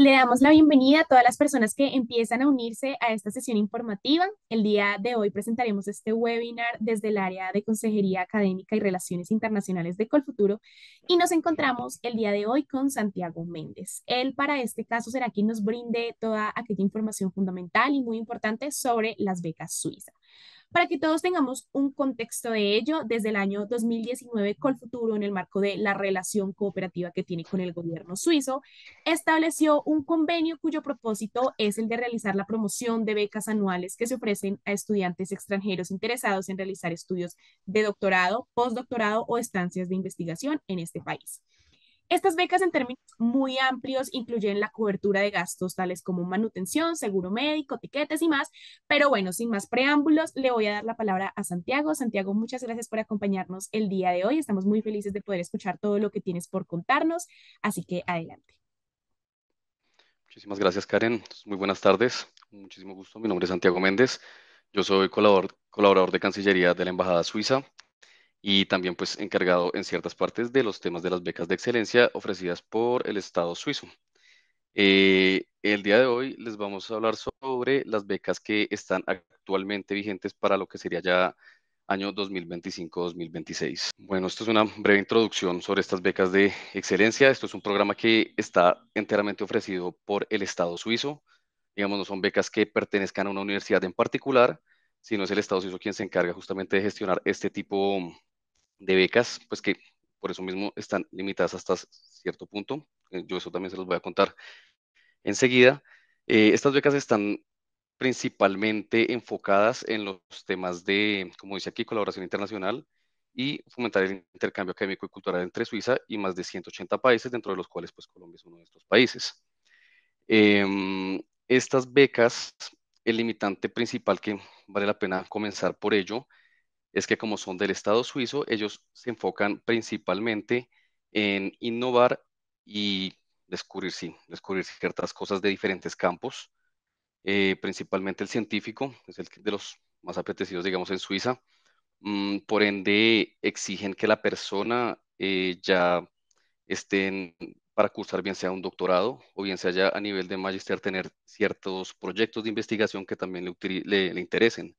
le damos la bienvenida a todas las personas que empiezan a unirse a esta sesión informativa. El día de hoy presentaremos este webinar desde el área de Consejería Académica y Relaciones Internacionales de Colfuturo y nos encontramos el día de hoy con Santiago Méndez. Él para este caso será quien nos brinde toda aquella información fundamental y muy importante sobre las becas suizas. Para que todos tengamos un contexto de ello, desde el año 2019 Colfuturo, en el marco de la relación cooperativa que tiene con el gobierno suizo, estableció un convenio cuyo propósito es el de realizar la promoción de becas anuales que se ofrecen a estudiantes extranjeros interesados en realizar estudios de doctorado, postdoctorado o estancias de investigación en este país. Estas becas en términos muy amplios incluyen la cobertura de gastos tales como manutención, seguro médico, tiquetes y más. Pero bueno, sin más preámbulos, le voy a dar la palabra a Santiago. Santiago, muchas gracias por acompañarnos el día de hoy. Estamos muy felices de poder escuchar todo lo que tienes por contarnos. Así que adelante. Muchísimas gracias, Karen. Muy buenas tardes. Muchísimo gusto. Mi nombre es Santiago Méndez. Yo soy colaborador, colaborador de Cancillería de la Embajada Suiza y también pues encargado en ciertas partes de los temas de las becas de excelencia ofrecidas por el Estado suizo. Eh, el día de hoy les vamos a hablar sobre las becas que están actualmente vigentes para lo que sería ya año 2025-2026. Bueno, esto es una breve introducción sobre estas becas de excelencia. Esto es un programa que está enteramente ofrecido por el Estado suizo. Digamos, no son becas que pertenezcan a una universidad en particular, sino es el Estado suizo quien se encarga justamente de gestionar este tipo de becas, pues que por eso mismo están limitadas hasta cierto punto. Eh, yo eso también se los voy a contar enseguida. Eh, estas becas están principalmente enfocadas en los temas de, como dice aquí, colaboración internacional y fomentar el intercambio académico y cultural entre Suiza y más de 180 países, dentro de los cuales pues Colombia es uno de estos países. Em, estas becas, el limitante principal que vale la pena comenzar por ello, es que como son del Estado suizo, ellos se enfocan principalmente en innovar y descubrir, descubrir ciertas cosas de diferentes campos, eh, principalmente el científico, es el de los más apetecidos, digamos, en Suiza. Mm, por ende, exigen que la persona eh, ya esté para cursar bien sea un doctorado o bien sea ya a nivel de magister tener ciertos proyectos de investigación que también le interesen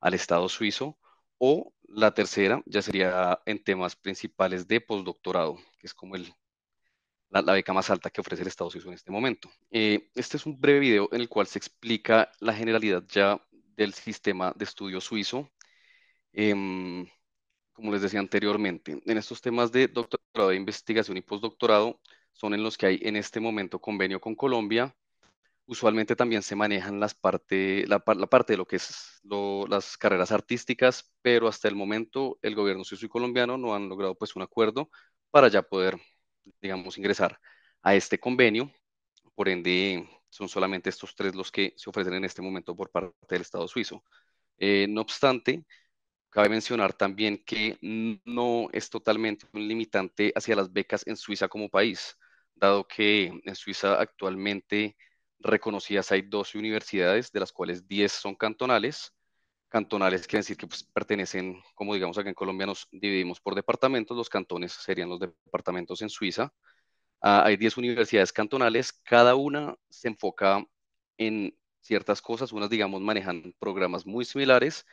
al Estado suizo o la tercera ya sería en temas principales de postdoctorado, que es como el, la, beca más alta que ofrece el Estado suizo en este momento. Eh, este es un breve video en el cual se explica la generalidad ya del sistema de estudio suizo. Em, como les decía anteriormente, en estos temas de doctorado de investigación y postdoctorado son en los que hay en este momento convenio con Colombia, usualmente también se manejan las parte, la, parte de lo que es las carreras artísticas, pero hasta el momento el gobierno suizo y colombiano no han logrado pues un acuerdo para ya poder, digamos, ingresar a este convenio. Por ende, son solamente estos tres los que se ofrecen en este momento por parte del Estado suizo. Eh, no obstante, cabe mencionar también que no es totalmente un limitante hacia las becas en Suiza como país, dado que en Suiza actualmente reconocidas hay 12 universidades, de las cuales 10 son cantonales. Cantonales quiere decir que pues, pertenecen, como digamos acá en Colombia nos dividimos por departamentos, los cantones serían los departamentos en Suiza. Ah, hay 10 universidades cantonales, cada una se enfoca en ciertas cosas, unas digamos manejan programas muy similares,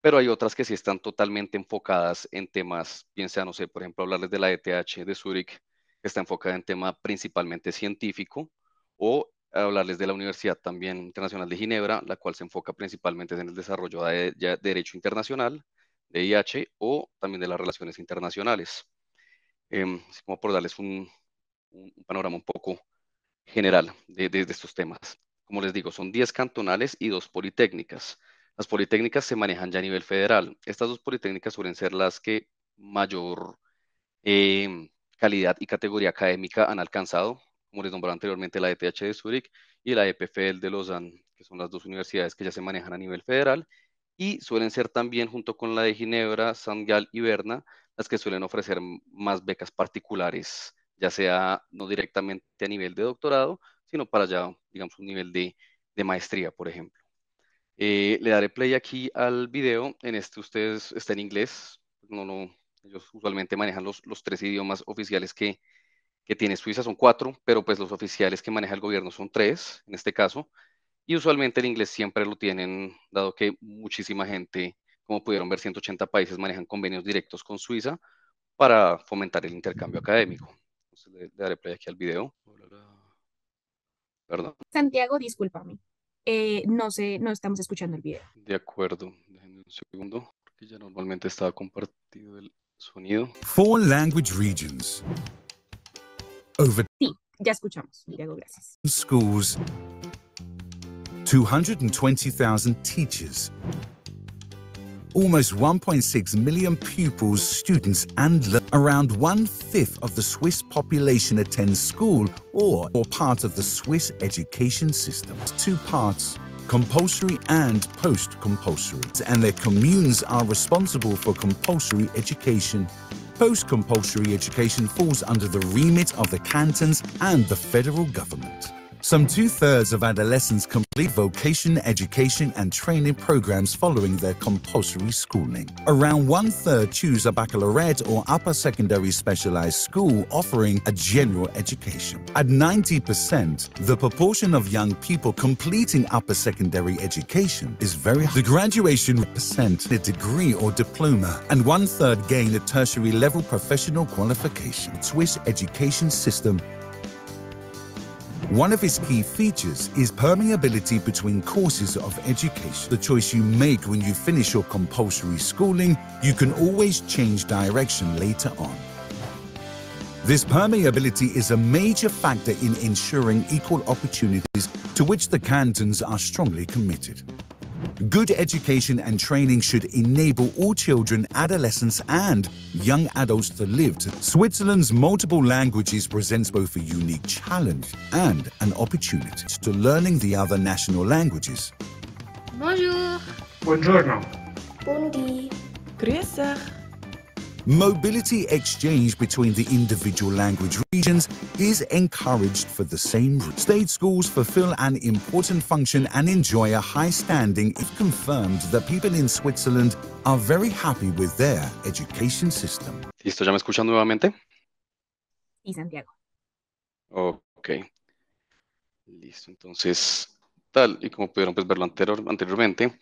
pero hay otras que sí están totalmente enfocadas en temas, piensa, no sé, por ejemplo, hablarles de la ETH de Zurich, que está enfocada en tema principalmente científico, o hablarles de la Universidad también Internacional de Ginebra, la cual se enfoca principalmente en el desarrollo de, derecho internacional, de IH o también de las relaciones internacionales. Em, como por darles un, panorama un poco general de, estos temas. Como les digo, son 10 cantonales y dos politécnicas. Las politécnicas se manejan ya a nivel federal. Estas dos politécnicas suelen ser las que mayor em, calidad y categoría académica han alcanzado como les nombré anteriormente, la ETH de Zurich y la EPFL de Lausanne, que son las dos universidades que ya se manejan a nivel federal, y suelen ser también, junto con la de Ginebra, San y Berna, las que suelen ofrecer más becas particulares, ya sea no directamente a nivel de doctorado, sino para ya, digamos, un nivel de, de maestría, por ejemplo. Eh, le daré play aquí al video. En este ustedes está en inglés. No, no, ellos usualmente manejan los, los tres idiomas oficiales que, que tiene Suiza son cuatro, pero pues los oficiales que maneja el gobierno son tres, en este caso, y usualmente el inglés siempre lo tienen, dado que muchísima gente, como pudieron ver, 180 países manejan convenios directos con Suiza para fomentar el intercambio académico. le, daré play aquí al video. Perdón. Santiago, discúlpame. Eh, no sé, no estamos escuchando el video. De acuerdo, déjenme un segundo, porque ya normalmente estaba compartido el sonido. Four language regions. over. Sí, ya escuchamos. Diego, gracias. Schools, 220,000 teachers, almost 1.6 million pupils, students, and around one fifth of the Swiss population attend school or or part of the Swiss education system. Two parts compulsory and post-compulsory, and their communes are responsible for compulsory education post-compulsory education falls under the remit of the cantons and the federal government. Some two thirds of adolescents complete vocation education and training programs following their compulsory schooling. Around one third choose a baccalaureate or upper secondary specialized school offering a general education. At 90%, the proportion of young people completing upper secondary education is very high. The graduation percent a degree or diploma, and one third gain a tertiary level professional qualification. Swiss education system one of its key features is permeability between courses of education. The choice you make when you finish your compulsory schooling, you can always change direction later on. This permeability is a major factor in ensuring equal opportunities to which the cantons are strongly committed. Good education and training should enable all children, adolescents and young adults to live. Switzerland's multiple languages presents both a unique challenge and an opportunity to learning the other national languages. Bonjour. Buongiorno. Bundi. Grüß Mobility exchange between the individual language regions is encouraged for the same reason. State schools fulfill an important function and enjoy a high standing if confirmed that people in Switzerland are very happy with their education system. ¿Listo? ¿Ya me escuchan nuevamente? Sí, Santiago. Ok. Listo, entonces, tal y como pudieron pues, verlo anterior, anteriormente,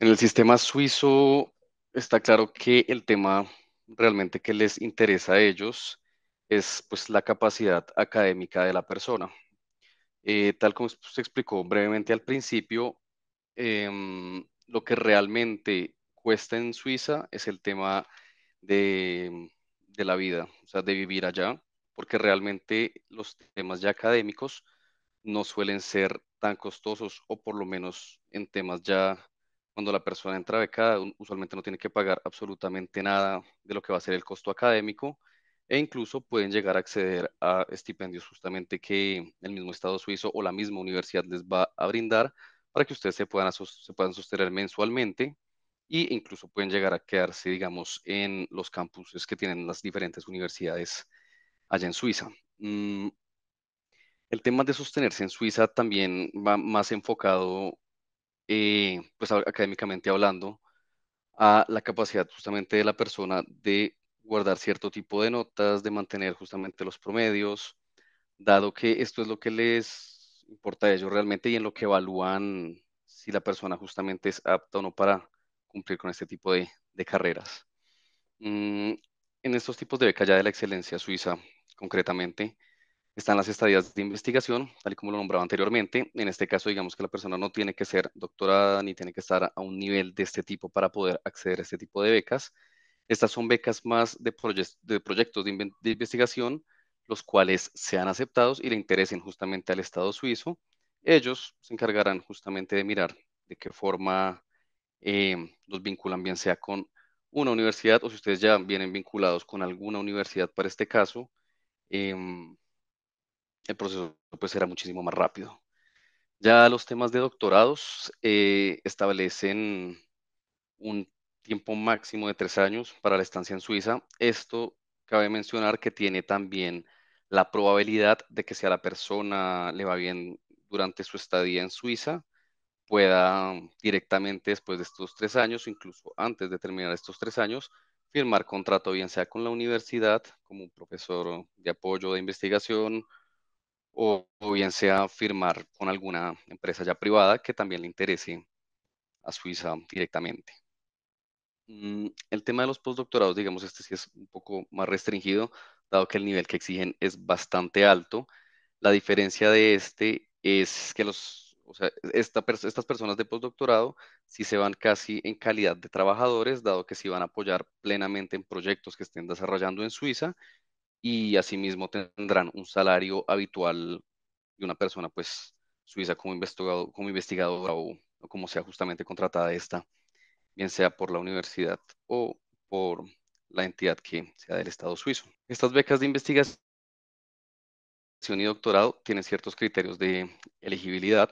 en el sistema suizo está claro que el tema realmente que les interesa a ellos es pues la capacidad académica de la persona. Eh, tal como se explicó brevemente al principio, em, lo que realmente cuesta en Suiza es el tema de, de, la vida, o sea, de vivir allá, porque realmente los temas ya académicos no suelen ser tan costosos, o por lo menos en temas ya cuando la persona entra becada, usualmente no tiene que pagar absolutamente nada de lo que va a ser el costo académico e incluso pueden llegar a acceder a estipendios justamente que el mismo Estado suizo o la misma universidad les va a brindar para que ustedes se puedan, se puedan sostener mensualmente e incluso pueden llegar a quedarse, digamos, en los campuses que tienen las diferentes universidades allá en Suiza. Mm, el tema de sostenerse en Suiza también va más enfocado eh, pues académicamente hablando, a la capacidad justamente de la persona de guardar cierto tipo de notas, de mantener justamente los promedios, dado que esto es lo que les importa a ellos realmente y en lo que evalúan si la persona justamente es apta o no para cumplir con este tipo de, carreras. Mm, en estos tipos de becas ya de la excelencia suiza, concretamente, están las estadías de investigación, tal y como lo nombraba anteriormente. En este caso, digamos que la persona no tiene que ser doctorada ni tiene que estar a un nivel de este tipo para poder acceder a este tipo de becas. Estas son becas más de, de proyectos de, investigación, los cuales sean aceptados y le interesen justamente al Estado suizo. Ellos se encargarán justamente de mirar de qué forma eh, los vinculan, bien sea con una universidad o si ustedes ya vienen vinculados con alguna universidad para este caso. Em, el proceso pues era muchísimo más rápido. Ya los temas de doctorados eh, establecen un tiempo máximo de tres años para la estancia en Suiza. Esto cabe mencionar que tiene también la probabilidad de que si a la persona le va bien durante su estadía en Suiza, pueda directamente después de estos tres años, incluso antes de terminar estos tres años, firmar contrato bien sea con la universidad como un profesor de apoyo de investigación o, bien sea firmar con alguna empresa ya privada que también le interese a Suiza directamente. Mm, el tema de los postdoctorados, digamos, este sí es un poco más restringido, dado que el nivel que exigen es bastante alto. La diferencia de este es que los, o estas personas de postdoctorado sí se van casi en calidad de trabajadores, dado que sí van a apoyar plenamente en proyectos que estén desarrollando en Suiza y asimismo tendrán un salario habitual de una persona pues suiza como, investigador, como investigadora o, como sea justamente contratada esta, bien sea por la universidad o por la entidad que sea del Estado suizo. Estas becas de investigación y doctorado tienen ciertos criterios de elegibilidad.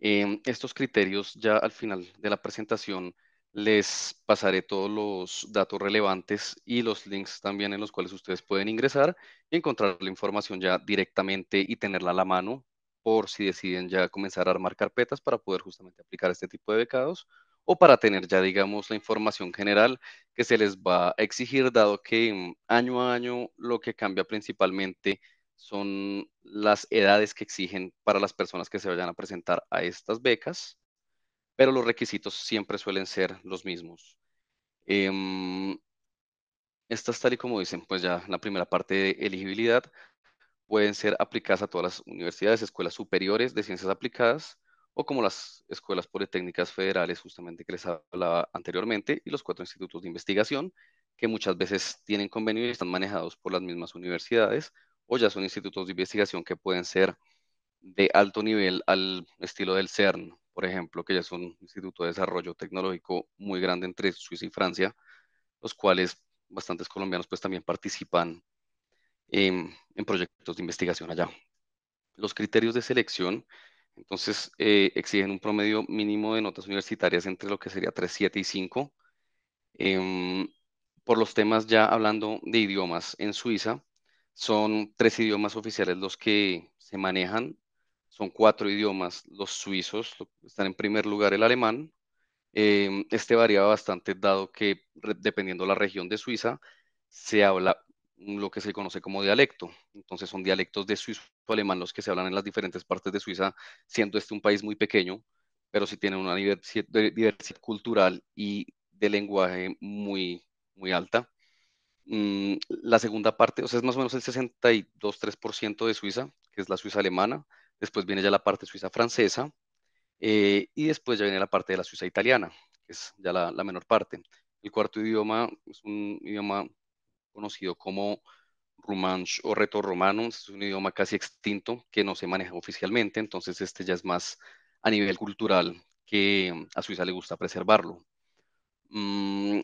Em, estos criterios ya al final de la presentación les pasaré todos los datos relevantes y los links también en los cuales ustedes pueden ingresar y encontrar la información ya directamente y tenerla a la mano por si deciden ya comenzar a armar carpetas para poder justamente aplicar este tipo de becados o para tener ya, digamos, la información general que se les va a exigir, dado que mm, año a año lo que cambia principalmente son las edades que exigen para las personas que se vayan a presentar a estas becas pero los requisitos siempre suelen ser los mismos. Em, estas, tal y como dicen, pues ya la primera parte de elegibilidad, pueden ser aplicadas a todas las universidades, escuelas superiores de ciencias aplicadas, o como las escuelas politécnicas federales, justamente que les hablaba anteriormente, y los cuatro institutos de investigación, que muchas veces tienen convenio y están manejados por las mismas universidades, o ya son institutos de investigación que pueden ser de alto nivel al estilo del CERN, por ejemplo, que ya es un instituto de desarrollo tecnológico muy grande entre Suiza y Francia, los cuales bastantes colombianos pues también participan en, proyectos de investigación allá. Los criterios de selección, entonces, eh, exigen un promedio mínimo de notas universitarias entre lo que sería 3, 7 y 5. Em, por los temas ya hablando de idiomas en Suiza, son tres idiomas oficiales los que se manejan son cuatro idiomas. Los suizos están en primer lugar el alemán. Em, este varía bastante dado que dependiendo la región de Suiza se habla lo que se conoce como dialecto. Entonces son dialectos de suizo alemán los que se hablan en las diferentes partes de Suiza, siendo este un país muy pequeño, pero sí tiene una diversidad, cultural y de lenguaje muy, muy alta. Mm, la segunda parte, o sea, es más o menos el 62-3% de Suiza, que es la Suiza alemana, Después viene ya la parte suiza francesa eh, y después ya viene la parte de la suiza italiana, que es ya la, menor parte. El cuarto idioma es un idioma conocido como rumán o reto romano, es un idioma casi extinto que no se maneja oficialmente, entonces este ya es más a nivel cultural que a Suiza le gusta preservarlo. Mm,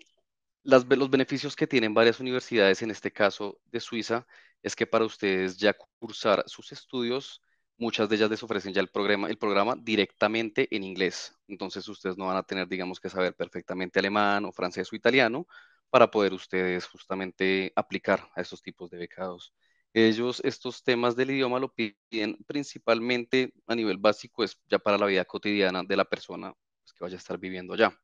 los beneficios que tienen varias universidades, en este caso de Suiza, es que para ustedes ya cursar sus estudios muchas de ellas les ofrecen ya el programa, el programa directamente en inglés. Entonces ustedes no van a tener, digamos, que saber perfectamente alemán o francés o italiano para poder ustedes justamente aplicar a estos tipos de becados. Ellos estos temas del idioma lo piden principalmente a nivel básico, es ya para la vida cotidiana de la persona pues, que vaya a estar viviendo allá.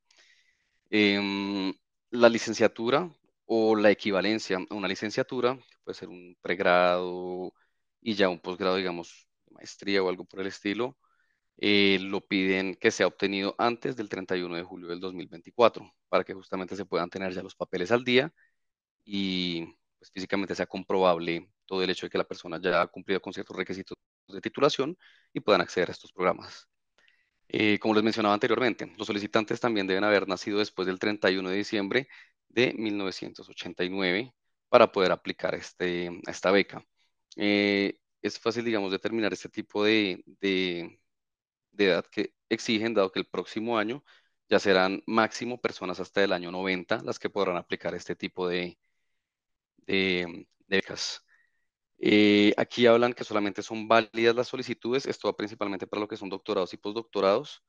Em, la licenciatura o la equivalencia, a una licenciatura puede ser un pregrado y ya un posgrado, digamos, estría o algo por el estilo, eh, lo piden que sea obtenido antes del 31 de julio del 2024, para que justamente se puedan tener ya los papeles al día y pues, físicamente sea comprobable todo el hecho de que la persona ya ha cumplido con ciertos requisitos de titulación y puedan acceder a estos programas. Eh, como les mencionaba anteriormente, los solicitantes también deben haber nacido después del 31 de diciembre de 1989 para poder aplicar este, esta beca. Eh, es fácil, digamos, determinar este tipo de, edad que exigen, dado que el próximo año ya serán máximo personas hasta el año 90 las que podrán aplicar este tipo de, de, becas. Eh, aquí hablan que solamente son válidas las solicitudes, esto va principalmente para lo que son doctorados y postdoctorados,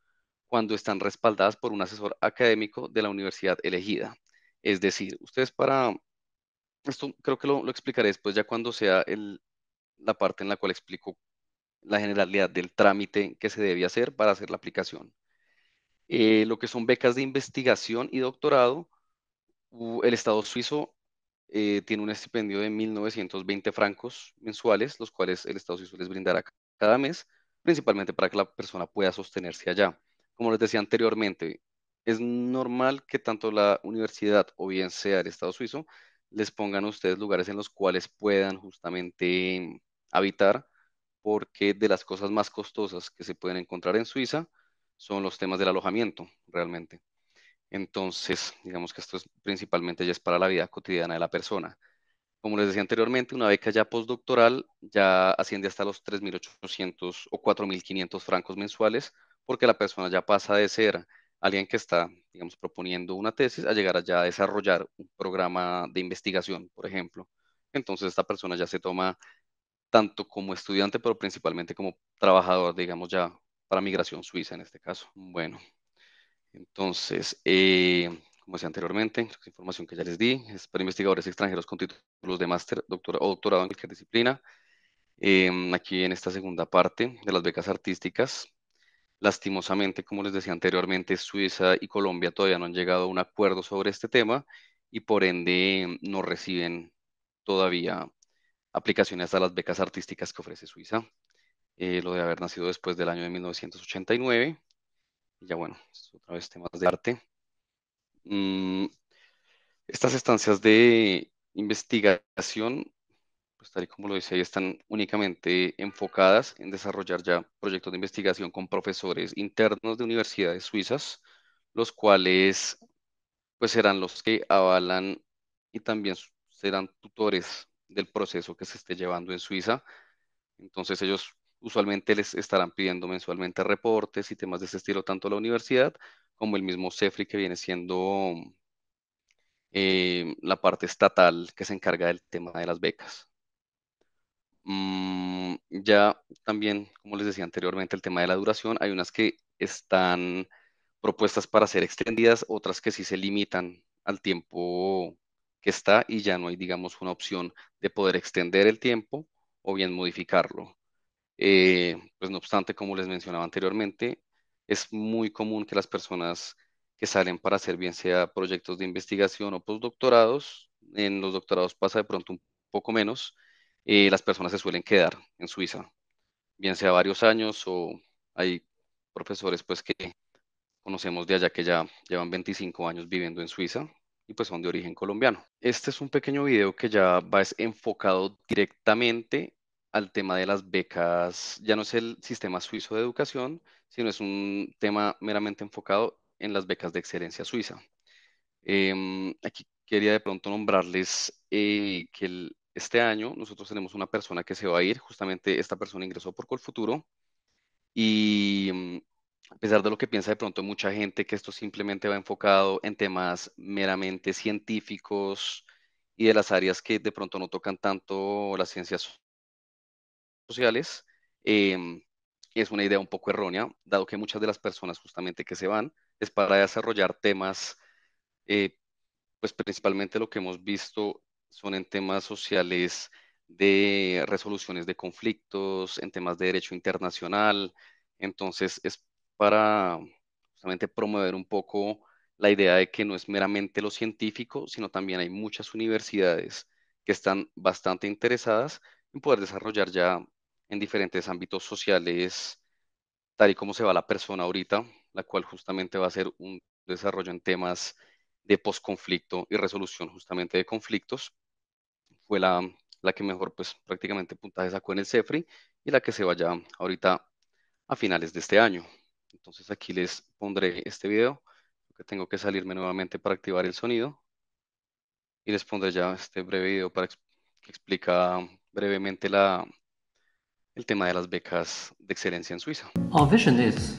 cuando están respaldadas por un asesor académico de la universidad elegida. Es decir, ustedes para, esto creo que lo, lo explicaré después ya cuando sea el, la parte en la cual explico la generalidad del trámite que se debe hacer para hacer la aplicación. Eh, lo que son becas de investigación y doctorado, el Estado suizo eh, tiene un estipendio de 1.920 francos mensuales, los cuales el Estado suizo les brindará cada mes, principalmente para que la persona pueda sostenerse allá. Como les decía anteriormente, es normal que tanto la universidad o bien sea el Estado suizo les pongan ustedes lugares en los cuales puedan justamente habitar, porque de las cosas más costosas que se pueden encontrar en Suiza son los temas del alojamiento, realmente. Entonces, digamos que esto es principalmente ya es para la vida cotidiana de la persona. Como les decía anteriormente, una beca ya postdoctoral ya asciende hasta los 3.800 o 4.500 francos mensuales, porque la persona ya pasa de ser alguien que está, digamos, proponiendo una tesis a llegar allá a desarrollar un programa de investigación, por ejemplo. Entonces, esta persona ya se toma tanto como estudiante, pero principalmente como trabajador, digamos ya para migración suiza en este caso. Bueno, entonces, eh, como decía anteriormente, la información que ya les di es para investigadores extranjeros con títulos de máster, o doctorado en cualquier disciplina. Eh, aquí en esta segunda parte de las becas artísticas, lastimosamente, como les decía anteriormente, Suiza y Colombia todavía no han llegado a un acuerdo sobre este tema y por ende no reciben todavía aplicaciones a las becas artísticas que ofrece Suiza. Eh, lo de haber nacido después del año de 1989. Ya bueno, es otra vez temas de arte. Mm, estas estancias de investigación, pues tal y como lo decía, están únicamente enfocadas en desarrollar ya proyectos de investigación con profesores internos de universidades suizas, los cuales pues serán los que avalan y también serán tutores del proceso que se esté llevando en Suiza. Entonces ellos usualmente les estarán pidiendo mensualmente reportes y temas de ese estilo, tanto la universidad como el mismo CEFRI, que viene siendo eh, la parte estatal que se encarga del tema de las becas. Mm, ya también, como les decía anteriormente, el tema de la duración, hay unas que están propuestas para ser extendidas, otras que sí se limitan al tiempo que está y ya no hay, digamos, una opción de poder extender el tiempo o bien modificarlo. Eh, pues no obstante, como les mencionaba anteriormente, es muy común que las personas que salen para hacer bien sea proyectos de investigación o postdoctorados, en los doctorados pasa de pronto un poco menos, eh, las personas se suelen quedar en Suiza, bien sea varios años o hay profesores pues que conocemos de allá que ya llevan 25 años viviendo en Suiza, y pues son de origen colombiano. Este es un pequeño video que ya va es enfocado directamente al tema de las becas, ya no es el sistema suizo de educación, sino es un tema meramente enfocado en las becas de excelencia suiza. Em, aquí quería de pronto nombrarles eh, que este año nosotros tenemos una persona que se va a ir, justamente esta persona ingresó por Colfuturo y mm, a pesar de lo que piensa de pronto mucha gente, que esto simplemente va enfocado en temas meramente científicos y de las áreas que de pronto no tocan tanto las ciencias sociales, em, es una idea un poco errónea, dado que muchas de las personas justamente que se van es para desarrollar temas, eh, pues principalmente lo que hemos visto son en temas sociales de resoluciones de conflictos, en temas de derecho internacional, entonces es para justamente promover un poco la idea de que no es meramente lo científico, sino también hay muchas universidades que están bastante interesadas en poder desarrollar ya en diferentes ámbitos sociales, tal y como se va la persona ahorita, la cual justamente va a ser un desarrollo en temas de posconflicto y resolución justamente de conflictos. Fue la, la que mejor, pues prácticamente puntaje sacó en el CEFRI y la que se va ya ahorita a finales de este año. Entonces aquí les pondré este video, que tengo que salirme nuevamente para activar el sonido y les pondré ya este breve video para que explica brevemente la, el tema de las becas de excelencia en Suiza. Our vision is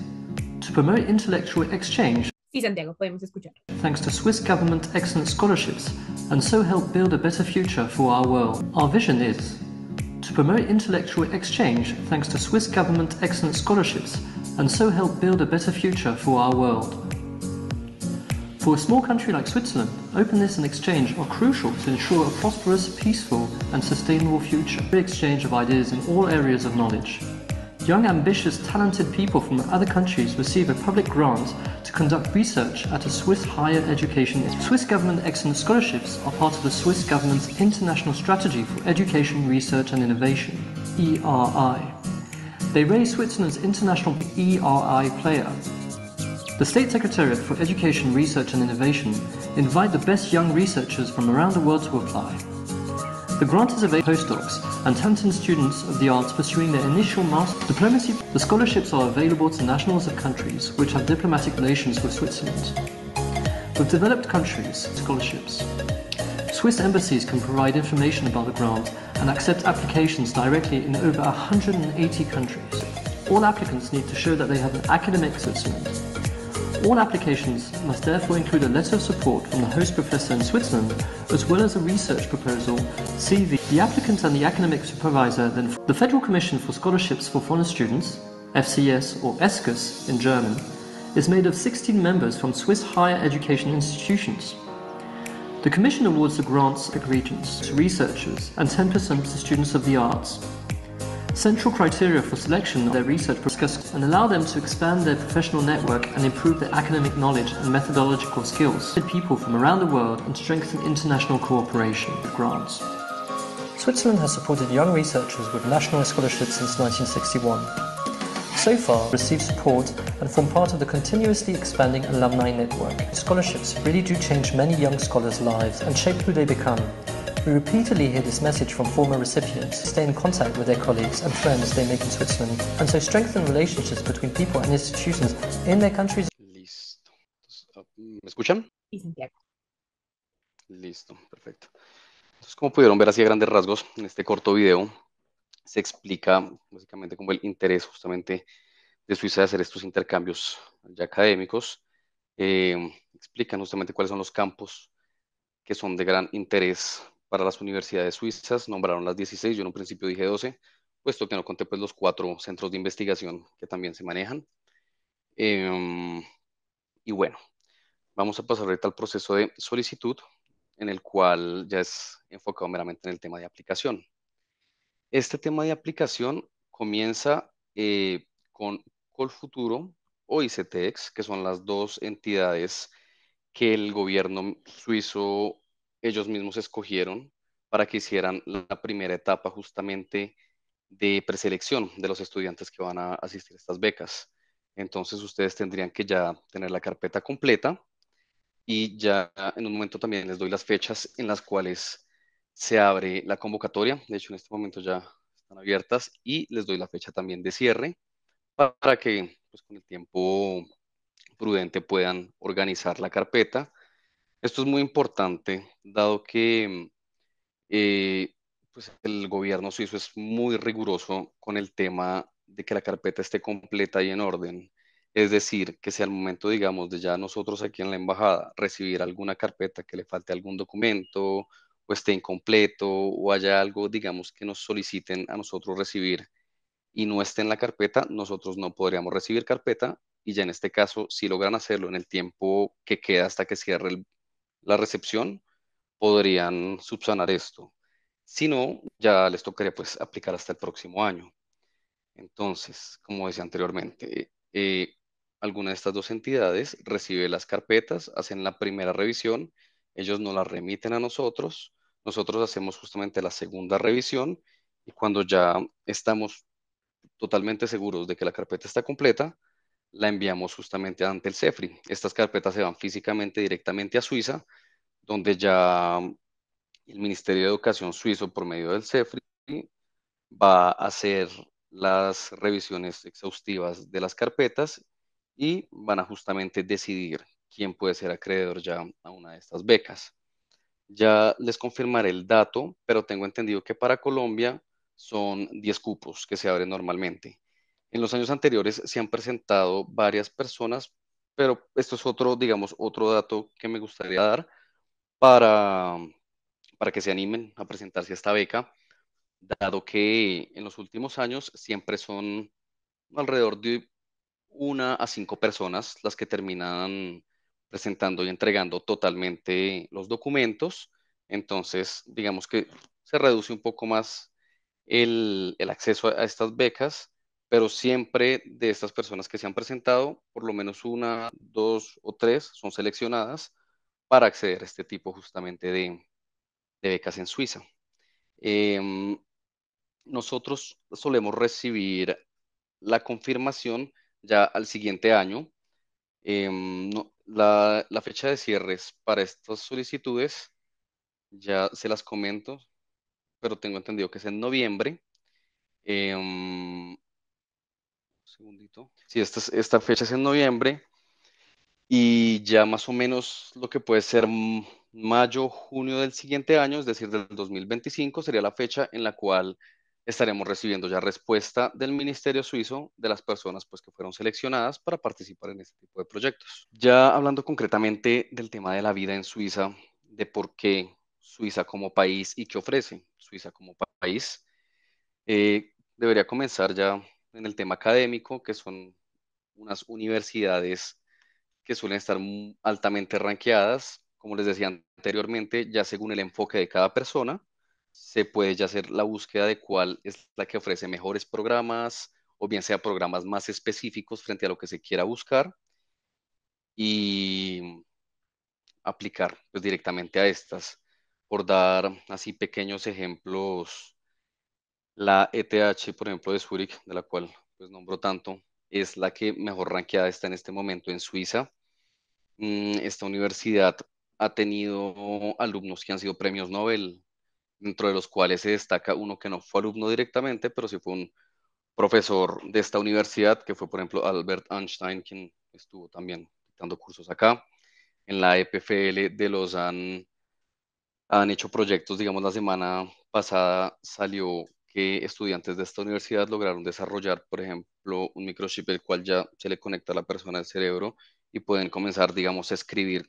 to promote intellectual exchange. Sí, Santiago, podemos escuchar. Thanks to Swiss government excellent scholarships and so help build a better future for our world. Our vision is to promote intellectual exchange thanks to Swiss government excellent scholarships and so help build a better future for our world. For a small country like Switzerland, openness and exchange are crucial to ensure a prosperous, peaceful and sustainable future. Free exchange of ideas in all areas of knowledge. Young, ambitious, talented people from other countries receive a public grant to conduct research at a Swiss higher education. Swiss Government excellent Scholarships are part of the Swiss Government's International Strategy for Education, Research and Innovation, ERI. They raise Switzerland's international ERI player. The State Secretariat for Education, Research and Innovation invite the best young researchers from around the world to apply. The grant is available to postdocs and talented students of the arts pursuing their initial master's diplomacy. The scholarships are available to nationals of countries which have diplomatic relations with Switzerland. With developed countries, scholarships. Swiss embassies can provide information about the grant and accept applications directly in over 180 countries. All applicants need to show that they have an academic Switzerland. All applications must therefore include a letter of support from the host professor in Switzerland, as well as a research proposal, CV. The applicant and the academic supervisor then the Federal Commission for Scholarships for Foreign Students, FCS or ESCUS in German, is made of 16 members from Swiss higher education institutions. The Commission awards the grants to regents, to researchers, and 10% to students of the arts. Central criteria for selection of their research discussed and allow them to expand their professional network and improve their academic knowledge and methodological skills to people from around the world and strengthen international cooperation with grants. Switzerland has supported young researchers with national scholarships since 1961 so far received support and form part of the continuously expanding alumni network. Scholarships really do change many young scholars' lives and shape who they become. We repeatedly hear this message from former recipients, stay in contact with their colleagues and friends they make in Switzerland, and so strengthen relationships between people and institutions in their countries. Listo. Ah, ¿Me escuchan? Listo, perfecto. Entonces, como pudieron ver así a grandes rasgos en este corto video, se explica básicamente como el interés justamente de Suiza de hacer estos intercambios ya académicos. Eh, explican justamente cuáles son los campos que son de gran interés para las universidades suizas. Nombraron las 16, yo en un principio dije 12, puesto que no conté pues, los cuatro centros de investigación que también se manejan. Em, y bueno, vamos a pasar ahorita al proceso de solicitud, en el cual ya es enfocado meramente en el tema de aplicación. Este tema de aplicación comienza eh, con Colfuturo o ICTX, que son las dos entidades que el gobierno suizo ellos mismos escogieron para que hicieran la primera etapa justamente de preselección de los estudiantes que van a asistir a estas becas. Entonces ustedes tendrían que ya tener la carpeta completa y ya en un momento también les doy las fechas en las cuales se abre la convocatoria. De hecho, en este momento ya están abiertas y les doy la fecha también de cierre para que pues, con el tiempo prudente puedan organizar la carpeta. Esto es muy importante, dado que eh, pues, el gobierno suizo es muy riguroso con el tema de que la carpeta esté completa y en orden. Es decir, que si al momento, digamos, de ya nosotros aquí en la embajada recibir alguna carpeta que le falte algún documento pues, esté incompleto o haya algo, digamos, que nos soliciten a nosotros recibir y no esté en la carpeta, nosotros no podríamos recibir carpeta y ya en este caso, si logran hacerlo en el tiempo que queda hasta que cierre la recepción, podrían subsanar esto. Si no, ya les tocaría pues aplicar hasta el próximo año. Entonces, como decía anteriormente, eh, alguna de estas dos entidades recibe las carpetas, hacen la primera revisión, ellos no las remiten a nosotros, nosotros hacemos justamente la segunda revisión y cuando ya estamos totalmente seguros de que la carpeta está completa, la enviamos justamente ante el CEFRI. Estas carpetas se van físicamente directamente a Suiza, donde ya el Ministerio de Educación suizo, por medio del CEFRI, va a hacer las revisiones exhaustivas de las carpetas y van a justamente decidir quién puede ser acreedor ya a una de estas becas. Ya les confirmaré el dato, pero tengo entendido que para Colombia son 10 cupos que se abren normalmente. En los años anteriores se han presentado varias personas, pero esto es otro, digamos, otro dato que me gustaría dar para, para que se animen a presentarse a esta beca, dado que en los últimos años siempre son alrededor de una a cinco personas las que terminan presentando y entregando totalmente los documentos. Entonces, digamos que se reduce un poco más el, acceso a, estas becas pero siempre de estas personas que se han presentado, por lo menos una, dos o tres son seleccionadas para acceder a este tipo justamente de, becas en Suiza. Em, nosotros solemos recibir la confirmación ya al siguiente año. Em, la, fecha de cierres para estas solicitudes ya se las comento, pero tengo entendido que es en noviembre. Eh, un segundito. Sí, esta, esta fecha es en noviembre y ya más o menos lo que puede ser mayo, junio del siguiente año, es decir, del 2025, sería la fecha en la cual estaremos recibiendo ya respuesta del Ministerio Suizo de las personas pues, que fueron seleccionadas para participar en este tipo de proyectos. Ya hablando concretamente del tema de la vida en Suiza, de por qué Suiza como país y qué ofrece Suiza como país, eh, debería comenzar ya en el tema académico, que son unas universidades que suelen estar altamente ranqueadas, como les decía anteriormente, ya según el enfoque de cada persona se puede ya hacer la búsqueda de cuál es la que ofrece mejores programas o bien sea programas más específicos frente a lo que se quiera buscar y aplicar pues, directamente a estas. Por dar así pequeños ejemplos, la ETH, por ejemplo, de Zurich, de la cual pues nombro tanto, es la que mejor ranqueada está en este momento en Suiza. Mm, esta universidad ha tenido alumnos que han sido premios Nobel, dentro de los cuales se destaca uno que no fue alumno directamente, pero sí fue un profesor de esta universidad, que fue, por ejemplo, Albert Einstein, quien estuvo también dando cursos acá. En la EPFL de los han, han hecho proyectos, digamos, la semana pasada salió que estudiantes de esta universidad lograron desarrollar, por ejemplo, un microchip el cual ya se le conecta a la persona al cerebro y pueden comenzar, digamos, a escribir,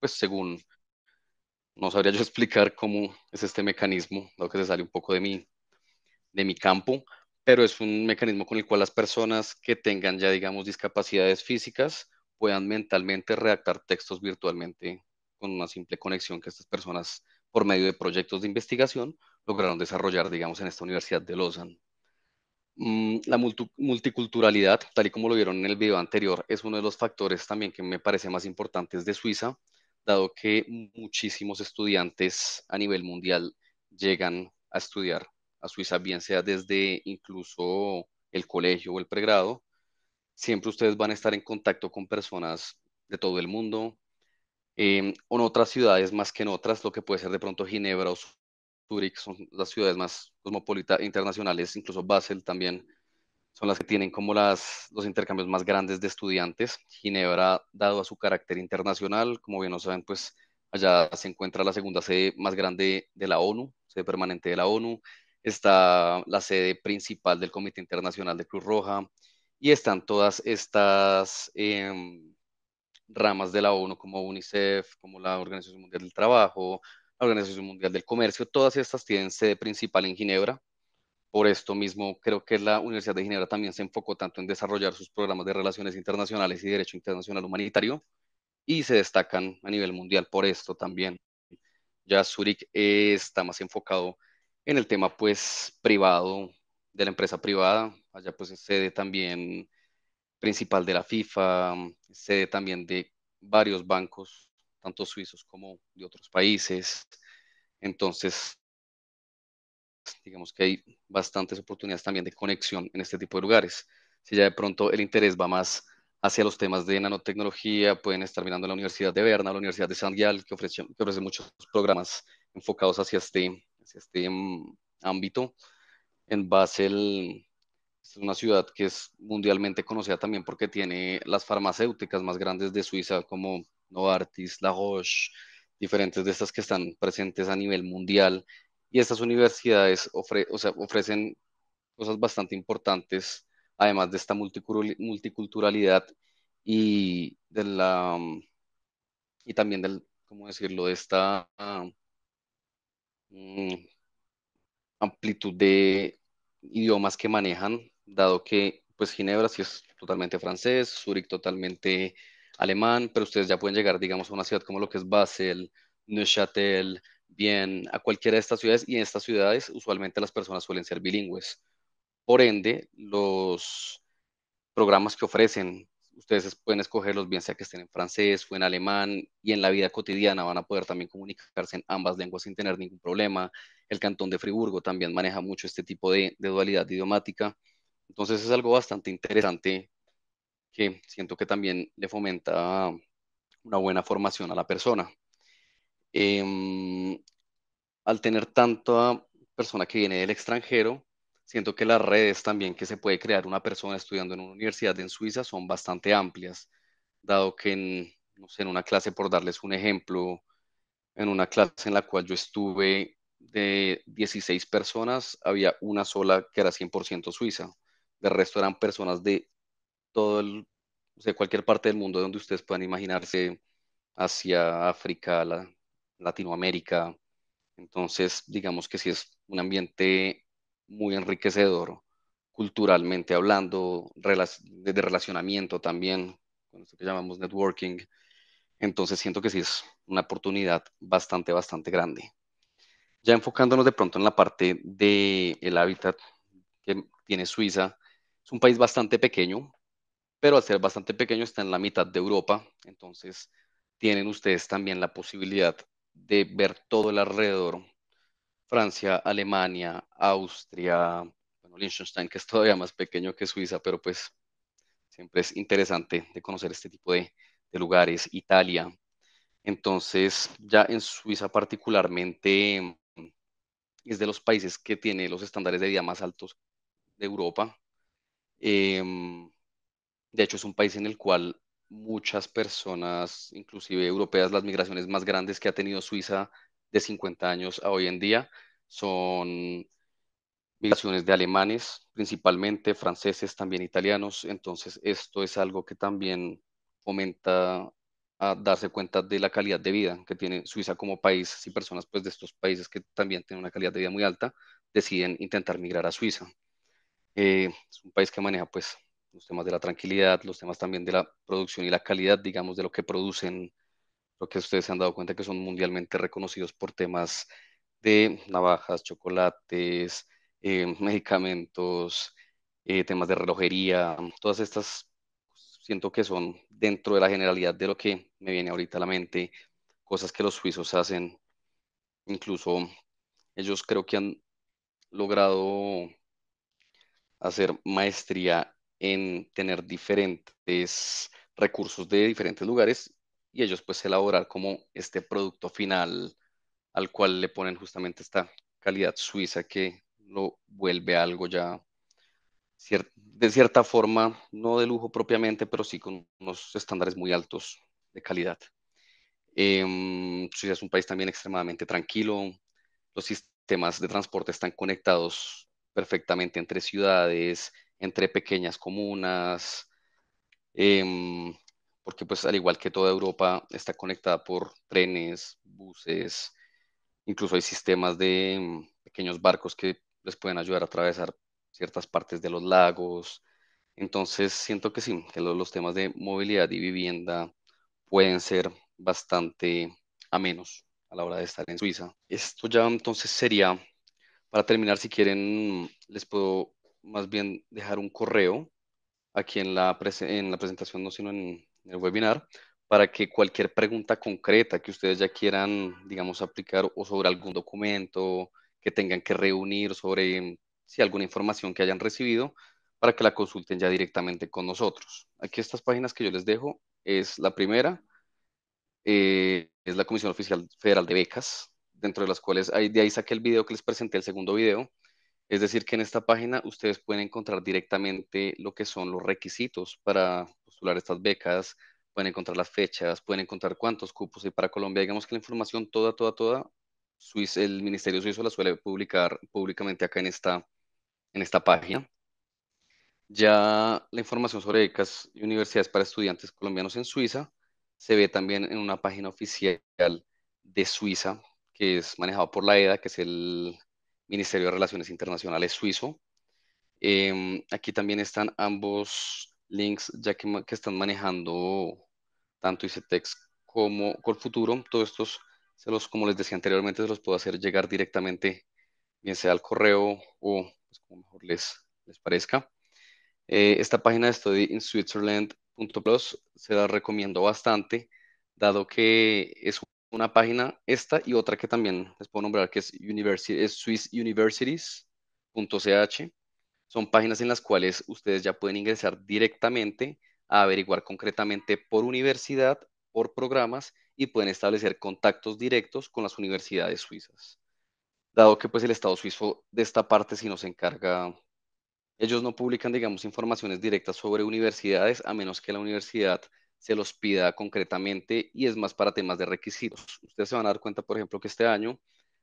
pues según no sabría yo explicar cómo es este mecanismo, lo que se sale un poco de mi, de mi campo, pero es un mecanismo con el cual las personas que tengan ya, digamos, discapacidades físicas puedan mentalmente redactar textos virtualmente con una simple conexión que estas personas, por medio de proyectos de investigación, lograron desarrollar, digamos, en esta Universidad de Lausanne. Mm, la multiculturalidad, tal y como lo vieron en el video anterior, es uno de los factores también que me parece más importantes de Suiza, dado que muchísimos estudiantes a nivel mundial llegan a estudiar a Suiza, bien sea desde incluso el colegio o el pregrado, siempre ustedes van a estar en contacto con personas de todo el mundo, eh, en otras ciudades más que en otras, lo que puede ser de pronto Ginebra o Zurich, son las ciudades más cosmopolitas internacionales, incluso Basel también son las que tienen como las, los intercambios más grandes de estudiantes. Ginebra, dado a su carácter internacional, como bien lo saben, pues allá se encuentra la segunda sede más grande de la ONU, sede permanente de la ONU, está la sede principal del Comité Internacional de Cruz Roja y están todas estas em, ramas de la ONU como UNICEF, como la Organización Mundial del Trabajo, la Organización Mundial del Comercio, todas estas tienen sede principal en Ginebra, por esto mismo, creo que la Universidad de Ginebra también se enfocó tanto en desarrollar sus programas de relaciones internacionales y derecho internacional humanitario y se destacan a nivel mundial por esto también. Ya Zurich eh, está más enfocado en el tema pues privado de la empresa privada, allá pues es sede también principal de la FIFA, sede también de varios bancos, tanto suizos como de otros países. Entonces, digamos que hay bastantes oportunidades también de conexión en este tipo de lugares. Si ya de pronto el interés va más hacia los temas de nanotecnología, pueden estar mirando la Universidad de Berna, la Universidad de San que ofrece, muchos programas enfocados hacia este, este mm, ámbito. En Basel es una ciudad que es mundialmente conocida también porque tiene las farmacéuticas más grandes de Suiza, como Novartis, La Roche, diferentes de estas que están presentes a nivel mundial y estas universidades o ofrecen cosas bastante importantes, además de esta multiculturalidad y de la y también del, ¿cómo decirlo?, de esta mm, amplitud de idiomas que manejan, dado que pues Ginebra sí es totalmente francés, Zurich totalmente alemán, pero ustedes ya pueden llegar, digamos, a una ciudad como lo que es Basel, Neuchâtel, bien a cualquiera de estas ciudades y en estas ciudades usualmente las personas suelen ser bilingües. Por ende, los programas que ofrecen, ustedes pueden escogerlos bien sea que estén en francés o en alemán y en la vida cotidiana van a poder también comunicarse en ambas lenguas sin tener ningún problema. El Cantón de Friburgo también maneja mucho este tipo de, de dualidad idiomática. Entonces es algo bastante interesante que siento que también le fomenta una buena formación a la persona. Em, al tener tanta persona que viene del extranjero, siento que las redes también que se puede crear una persona estudiando en una universidad en Suiza son bastante amplias, dado que en, una clase, por darles un ejemplo, en una clase en la cual yo estuve de 16 personas, había una sola que era 100% suiza. Del resto eran personas de todo cualquier parte del mundo donde ustedes puedan imaginarse, hacia África, la, Latinoamérica. Entonces, digamos que sí es un ambiente muy enriquecedor culturalmente hablando, de relacionamiento también, con esto que llamamos networking. Entonces siento que sí es una oportunidad bastante, bastante grande. Ya enfocándonos de pronto en la parte del el hábitat que tiene Suiza, es un país bastante pequeño, pero al ser bastante pequeño está en la mitad de Europa, entonces tienen ustedes también la posibilidad de ver todo el alrededor. Francia, Alemania, Austria, bueno, Liechtenstein, que es todavía más pequeño que Suiza, pero pues siempre es interesante de conocer este tipo de, lugares, Italia. Entonces, ya en Suiza particularmente es de los países que tiene los estándares de vida más altos de Europa. Em, de hecho, es un país en el cual muchas personas, inclusive europeas, las migraciones más grandes que ha tenido Suiza de 50 años a hoy en día son migraciones de alemanes, principalmente franceses, también italianos. Entonces, esto es algo que también fomenta a darse cuenta de la calidad de vida que tiene Suiza como país y personas pues, de estos países que también tienen una calidad de vida muy alta deciden intentar migrar a Suiza. Eh, es un país que maneja pues los temas de la tranquilidad, los temas también de la producción y la calidad, digamos, de lo que producen. lo que ustedes se han dado cuenta que son mundialmente reconocidos por temas de navajas, chocolates, eh, medicamentos, eh, temas de relojería, todas estas pues, siento que son dentro de la generalidad de lo que me viene ahorita a la mente, cosas que los suizos hacen, incluso ellos creo que han logrado hacer maestría en tener diferentes recursos de diferentes lugares y ellos pues elaborar como este producto final al cual le ponen justamente esta calidad suiza que lo vuelve algo ya de cierta forma, no de lujo propiamente, pero sí con unos estándares muy altos de calidad. Em, suiza es un país también extremadamente tranquilo, los sistemas de transporte están conectados perfectamente entre ciudades, entre pequeñas comunas, em, porque pues al igual que toda Europa está conectada por trenes, buses, incluso hay sistemas de em, pequeños barcos que les pueden ayudar a atravesar ciertas partes de los lagos. Entonces siento que sí, que los temas de movilidad y vivienda pueden ser bastante amenos a la hora de estar en Suiza. Esto ya entonces sería, para terminar, si quieren, les puedo más bien dejar un correo aquí en la, en la presentación, no sino en el webinar, para que cualquier pregunta concreta que ustedes ya quieran, digamos, aplicar o sobre algún documento que tengan que reunir, sobre si alguna información que hayan recibido, para que la consulten ya directamente con nosotros. Aquí estas páginas que yo les dejo es la primera, eh, es la Comisión Oficial Federal de Becas, dentro de las cuales hay, de ahí saqué el video que les presenté, el segundo video, es decir, que en esta página ustedes pueden encontrar directamente lo que son los requisitos para postular estas becas, pueden encontrar las fechas, pueden encontrar cuántos cupos y para Colombia, digamos que la información toda, toda, toda, el Ministerio Suizo la suele publicar públicamente acá en esta, en esta página. Ya la información sobre becas y universidades para estudiantes colombianos en Suiza se ve también en una página oficial de Suiza que es manejada por la EDA, que es el Ministerio de Relaciones Internacionales suizo. Em, aquí también están ambos links, ya que, están manejando tanto ICETEX como Colfuturo. Todos estos, como les decía anteriormente, se los puedo hacer llegar directamente, bien sea al correo o pues, como mejor les, les parezca. Eh, esta página de Study se la recomiendo bastante, dado que es una página, esta y otra que también les puedo nombrar, que es, university, es swissuniversities.ch. Son páginas en las cuales ustedes ya pueden ingresar directamente a averiguar concretamente por universidad, por programas y pueden establecer contactos directos con las universidades suizas. Dado que pues el Estado suizo de esta parte sí nos encarga ellos no publican, digamos, informaciones directas sobre universidades, a menos que la universidad se los pida concretamente y es más para temas de requisitos. Ustedes se van a dar cuenta, por ejemplo, que este año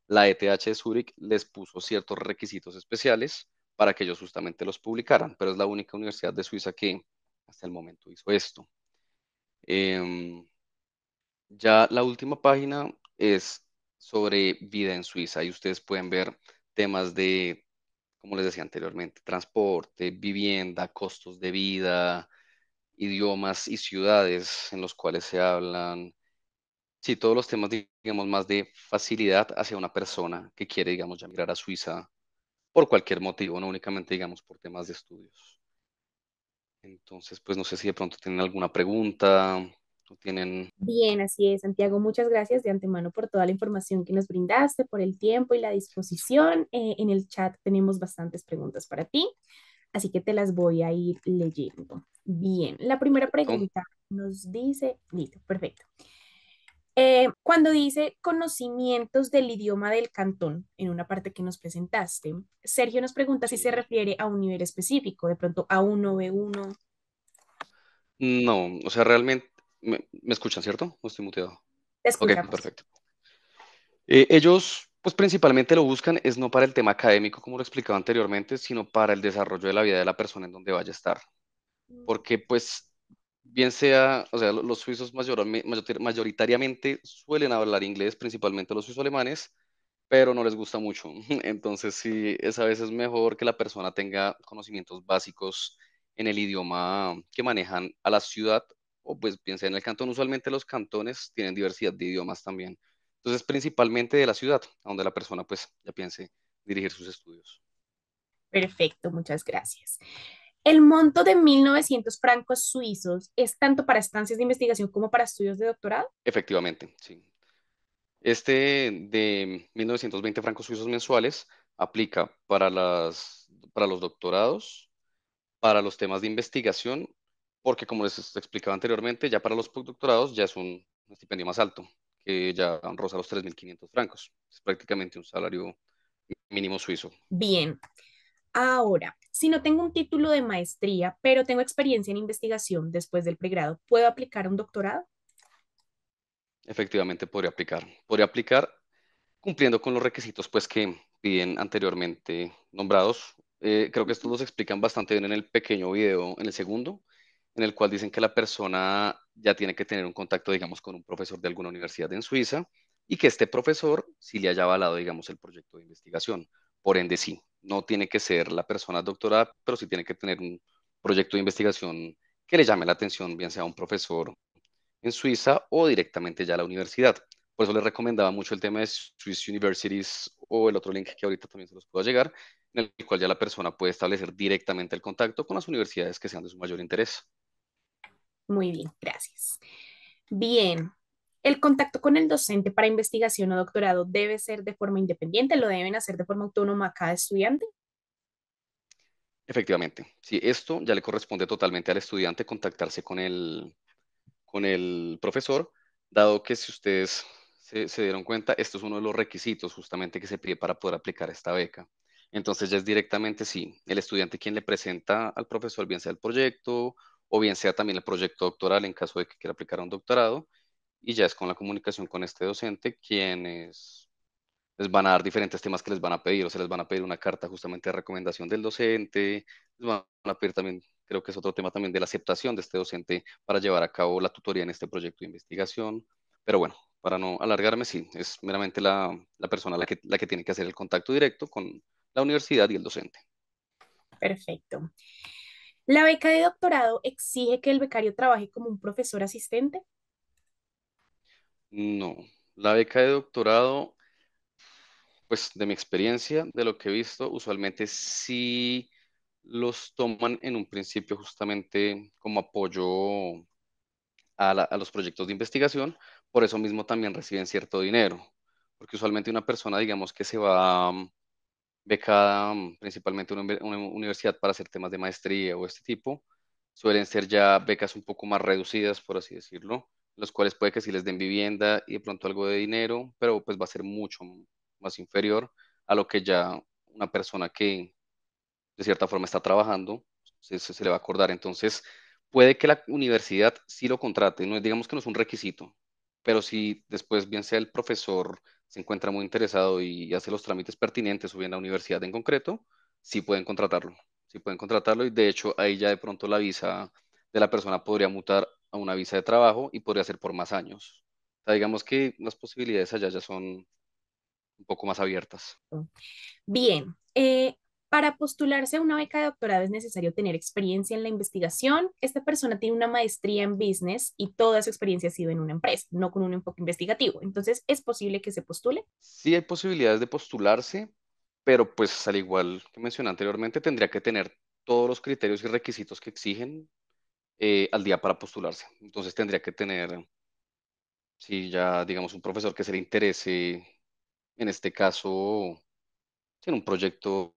la ETH de Zurich les puso ciertos requisitos especiales para que ellos justamente los publicaran, pero es la única universidad de Suiza que hasta el momento hizo esto. Em, ya la última página es sobre vida en Suiza y ustedes pueden ver temas de, como les decía anteriormente, transporte, vivienda, costos de vida, idiomas y ciudades en los cuales se hablan. si todos los temas, digamos, más de facilidad hacia una persona que quiere, digamos, ya mirar a Suiza por cualquier motivo, no únicamente, digamos, por temas de estudios. Entonces, pues no sé si de pronto tienen alguna pregunta o tienen... Bien, así es, Santiago. Muchas gracias de antemano por toda la información que nos brindaste, por el tiempo y la disposición. Eh, en el chat tenemos bastantes preguntas para ti, así que te las voy a ir leyendo. Bien, la primera pregunta nos dice, listo, perfecto. Eh, cuando dice conocimientos del idioma del cantón, en una parte que nos presentaste, Sergio nos pregunta si se refiere a un nivel específico, de pronto A1, B1. No, o sea, realmente, ¿me, escuchan, cierto? No estoy muteado. Te Ok, perfecto. Eh, ellos, pues principalmente lo buscan es no para el tema académico, como lo explicaba anteriormente, sino para el desarrollo de la vida de la persona en donde vaya a estar porque pues bien sea, o sea, los suizos mayoritariamente suelen hablar inglés, principalmente los suizos alemanes, pero no les gusta mucho. Entonces sí, es a veces mejor que la persona tenga conocimientos básicos en el idioma que manejan a la ciudad o pues piensa en el cantón. Usualmente los cantones tienen diversidad de idiomas también. Entonces principalmente de la ciudad, donde la persona pues ya piense dirigir sus estudios. Perfecto, muchas gracias. El monto de 1.900 francos suizos es tanto para estancias de investigación como para estudios de doctorado. Efectivamente, sí. Este de 1.920 francos suizos mensuales aplica para, las, para los doctorados, para los temas de investigación, porque como les explicaba anteriormente, ya para los doctorados ya es un estipendio más alto, que ya roza los 3.500 francos. Es prácticamente un salario mínimo suizo. Bien. Ahora, si no tengo un título de maestría, pero tengo experiencia en investigación después del pregrado, ¿puedo aplicar un doctorado? Efectivamente, podría aplicar. Podría aplicar cumpliendo con los requisitos pues, que piden anteriormente nombrados. Eh, creo que esto los explican bastante bien en el pequeño video, en el segundo, en el cual dicen que la persona ya tiene que tener un contacto, digamos, con un profesor de alguna universidad en Suiza y que este profesor sí le haya avalado, digamos, el proyecto de investigación. Por ende, sí, no tiene que ser la persona doctorada, pero sí tiene que tener un proyecto de investigación que le llame la atención, bien sea un profesor en Suiza o directamente ya a la universidad. Por eso les recomendaba mucho el tema de Swiss Universities o el otro link que ahorita también se los puedo llegar, en el cual ya la persona puede establecer directamente el contacto con las universidades que sean de su mayor interés. Muy bien, gracias. Bien, el contacto con el docente para investigación o doctorado debe ser de forma independiente, lo deben hacer de forma autónoma cada estudiante. Efectivamente, sí, esto ya le corresponde totalmente al estudiante contactarse con el, con el profesor, dado que si ustedes se, dieron cuenta, esto es uno de los requisitos justamente que se pide para poder aplicar esta beca. Entonces ya es directamente, sí, el estudiante quien le presenta al profesor, bien sea el proyecto o bien sea también el proyecto doctoral en caso de que quiera aplicar un doctorado, y ya es con la comunicación con este docente quienes les van a dar diferentes temas que les van a pedir, o sea, les van a pedir una carta justamente de recomendación del docente, les van a pedir también, creo que es otro tema también de la aceptación de este docente para llevar a cabo la tutoría en este proyecto de investigación, pero bueno, para no alargarme, sí, es meramente la, persona la que, la que tiene que hacer el contacto directo con la universidad y el docente. Perfecto. ¿La beca de doctorado exige que el becario trabaje como un profesor asistente? No, la beca de doctorado, pues de mi experiencia, de lo que he visto, usualmente sí los toman en un principio justamente como apoyo a, los proyectos de investigación, por eso mismo también reciben cierto dinero, porque usualmente una persona, digamos, que se va mm, becada mm, principalmente a una universidad para hacer temas de maestría o este tipo, suelen ser ya becas un poco más reducidas, por así decirlo, los cuales puede que si les den vivienda y de pronto algo de dinero, pero pues va a ser mucho más inferior a lo que ya una persona que de cierta forma está trabajando se, le va a acordar. Entonces, puede que la universidad sí lo contrate, no, digamos que no es un requisito, pero si después bien sea el profesor se encuentra muy interesado y hace los trámites pertinentes o bien la universidad en concreto, sí pueden contratarlo, sí pueden contratarlo y de hecho ahí ya de pronto la visa de la persona podría mutar a una visa de trabajo y podría ser por más años. O digamos que las posibilidades allá ya son un poco más abiertas. Bien, eh, para postularse a una beca de doctorado es necesario tener experiencia en la investigación. Esta persona tiene una maestría en business y toda su experiencia ha sido en una empresa, no con un enfoque investigativo. Entonces, ¿es posible que se postule? Sí, hay posibilidades de postularse, pero pues al igual que mencioné anteriormente, tendría que tener todos los criterios y requisitos que exigen eh, al día para postularse. Entonces tendría que tener, si ya digamos un profesor que se le interese, en este caso, en un proyecto